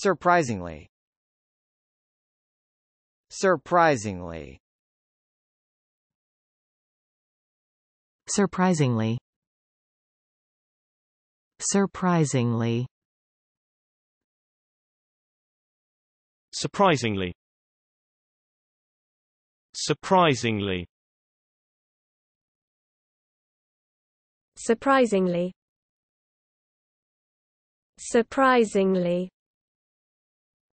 Surprisingly. Surprisingly. Surprisingly. Surprisingly. Surprisingly. Surprisingly. Surprisingly. Surprisingly.